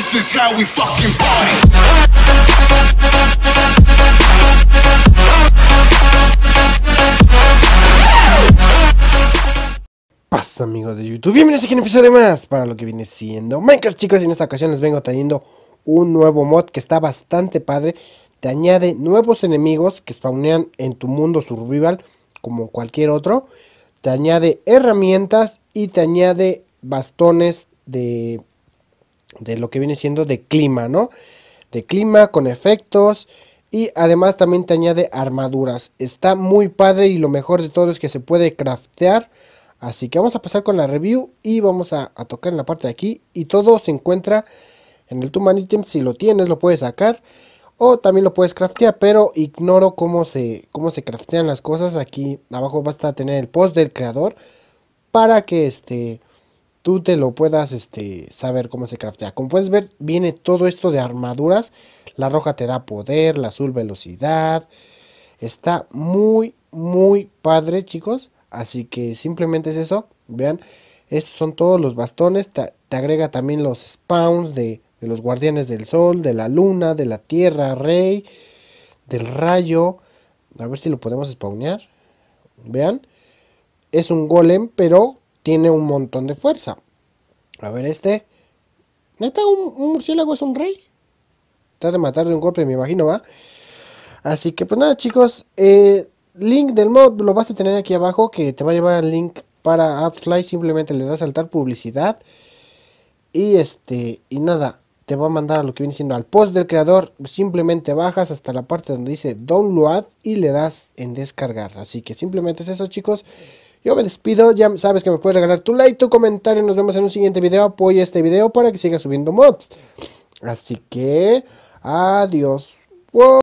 This is how we fucking Pasa amigos de YouTube, bienvenidos aquí en un episodio más para lo que viene siendo Minecraft chicos y en esta ocasión les vengo trayendo un nuevo mod que está bastante padre Te añade nuevos enemigos que spawnean en tu mundo survival como cualquier otro Te añade herramientas y te añade bastones de de lo que viene siendo de clima, ¿no? De clima con efectos y además también te añade armaduras. Está muy padre y lo mejor de todo es que se puede craftear. Así que vamos a pasar con la review y vamos a, tocar en la parte de aquí. Y todo se encuentra en el Tuman Item. Si lo tienes lo puedes sacar o también lo puedes craftear. Pero ignoro cómo se, cómo se craftean las cosas. Aquí abajo basta tener el post del creador para que este tú te lo puedas este, saber cómo se craftea. Como puedes ver, viene todo esto de armaduras. La roja te da poder, la azul velocidad. Está muy, muy padre, chicos. Así que simplemente es eso. Vean, estos son todos los bastones. Te, agrega también los spawns de, de, los guardianes del sol, de la luna, de la tierra, rey, del rayo. A ver si lo podemos spawnear. Vean, es un golem, pero tiene un montón de fuerza. A ver, este. Neta, un, murciélago es un rey. Trata de matar de un golpe, me imagino, va. Así que, pues nada, chicos. Eh, link del mod lo vas a tener aquí abajo. Que te va a llevar al link para AdFly. Simplemente le das a saltar publicidad. Y este. Y nada. Te va a mandar a lo que viene siendo al post del creador. Simplemente bajas hasta la parte donde dice download. Y le das en descargar. Así que simplemente es eso, chicos. Yo me despido, ya sabes que me puedes regalar tu like, tu comentario, nos vemos en un siguiente video, apoya este video para que siga subiendo mods. Así que, adiós.